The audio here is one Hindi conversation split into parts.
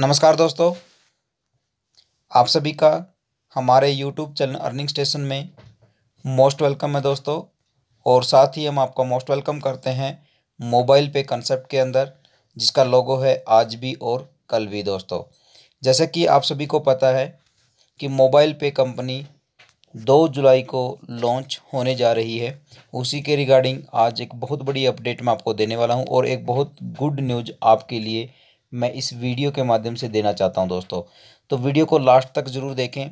नमस्कार दोस्तों आप सभी का हमारे YouTube चैनल अर्निंग स्टेशन में मोस्ट वेलकम है दोस्तों और साथ ही हम आपका मोस्ट वेलकम करते हैं मोबाइल पे कंसेप्ट के अंदर जिसका लोगो है आज भी और कल भी दोस्तों जैसे कि आप सभी को पता है कि मोबाइल पे कंपनी 2 जुलाई को लॉन्च होने जा रही है उसी के रिगार्डिंग आज एक बहुत बड़ी अपडेट मैं आपको देने वाला हूँ और एक बहुत गुड न्यूज आपके लिए मैं इस वीडियो के माध्यम से देना चाहता हूं दोस्तों तो वीडियो को लास्ट तक ज़रूर देखें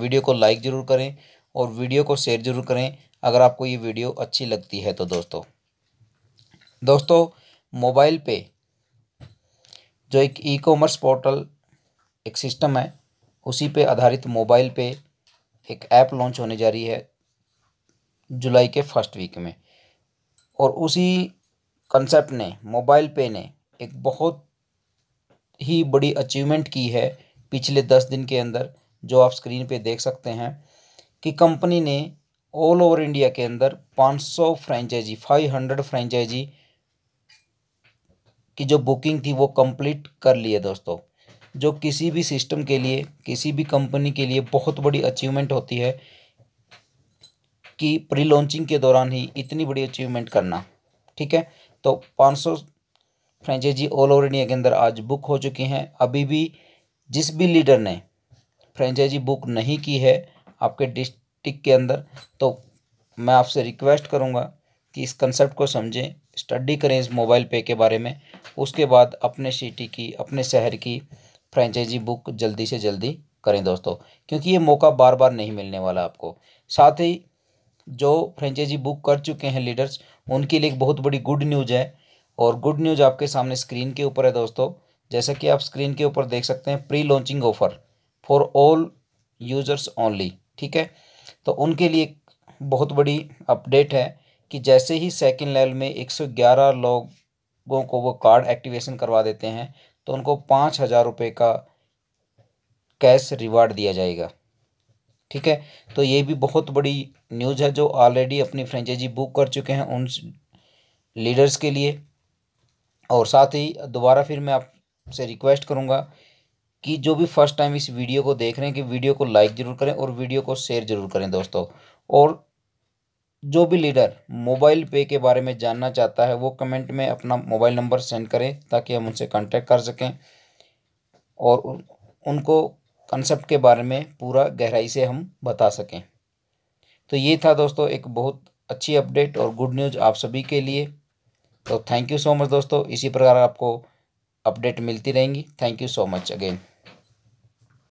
वीडियो को लाइक ज़रूर करें और वीडियो को शेयर ज़रूर करें अगर आपको ये वीडियो अच्छी लगती है तो दोस्तों दोस्तों मोबाइल पे जो एक ई कॉमर्स पोर्टल एक सिस्टम है उसी पे आधारित मोबाइल पे एक ऐप लॉन्च होने जा रही है जुलाई के फर्स्ट वीक में और उसी कंसेप्ट ने मोबाइल पे ने एक बहुत ही बड़ी अचीवमेंट की है पिछले दस दिन के अंदर जो आप स्क्रीन पे देख सकते हैं कि कंपनी ने ऑल ओवर इंडिया के अंदर 500 फ्रेंचाइजी 500 फ्रेंचाइजी की जो बुकिंग थी वो कंप्लीट कर लिए दोस्तों जो किसी भी सिस्टम के लिए किसी भी कंपनी के लिए बहुत बड़ी अचीवमेंट होती है कि प्री लॉन्चिंग के दौरान ही इतनी बड़ी अचीवमेंट करना ठीक है तो 500 फ्रेंचाइजी ऑल ओवर इंडिया के अंदर आज बुक हो चुकी हैं अभी भी जिस भी लीडर ने फ्रेंचाइजी बुक नहीं की है आपके डिस्ट्रिक्ट के अंदर तो मैं आपसे रिक्वेस्ट करूँगा कि इस कंसेप्ट को समझें स्टडी करें इस मोबाइल पे के बारे में उसके बाद अपने सिटी की अपने शहर की फ्रेंचाइजी बुक जल्दी से जल्दी करें दोस्तों क्योंकि ये मौका बार बार नहीं मिलने वाला आपको साथ ही जो फ्रेंचाइजी बुक कर चुके हैं लीडर्स उनके लिए एक बहुत बड़ी गुड न्यूज़ है और गुड न्यूज़ आपके सामने स्क्रीन के ऊपर है दोस्तों जैसा कि आप स्क्रीन के ऊपर देख सकते हैं pre launching offer for all users only ठीक है तो उनके लिए बहुत बड़ी अपडेट है कि जैसे ही सेकेंड लेवल में 111 लोगों को वो कार्ड एक्टिवेशन करवा देते हैं तो उनको पाँच हज़ार रुपये का कैश रिवार्ड दिया जाएगा ठीक है तो ये भी बहुत बड़ी न्यूज़ है जो ऑलरेडी अपनी फ्रेंचाइजी बुक कर चुके हैं उन लीडर्स के लिए और साथ ही दोबारा फिर मैं आपसे रिक्वेस्ट करूँगा कि जो भी फर्स्ट टाइम इस वीडियो को देख रहे हैं कि वीडियो को लाइक ज़रूर करें और वीडियो को शेयर ज़रूर करें दोस्तों और जो भी लीडर मोबाइल पे के बारे में जानना चाहता है वो कमेंट में अपना मोबाइल नंबर सेंड करें ताकि हम उनसे कांटेक्ट कर सकें और उनको कंसेप्ट के बारे में पूरा गहराई से हम बता सकें तो ये था दोस्तों एक बहुत अच्छी अपडेट और गुड न्यूज़ आप सभी के लिए तो थैंक यू सो मच दोस्तों इसी प्रकार आपको अपडेट मिलती रहेंगी thank you so much again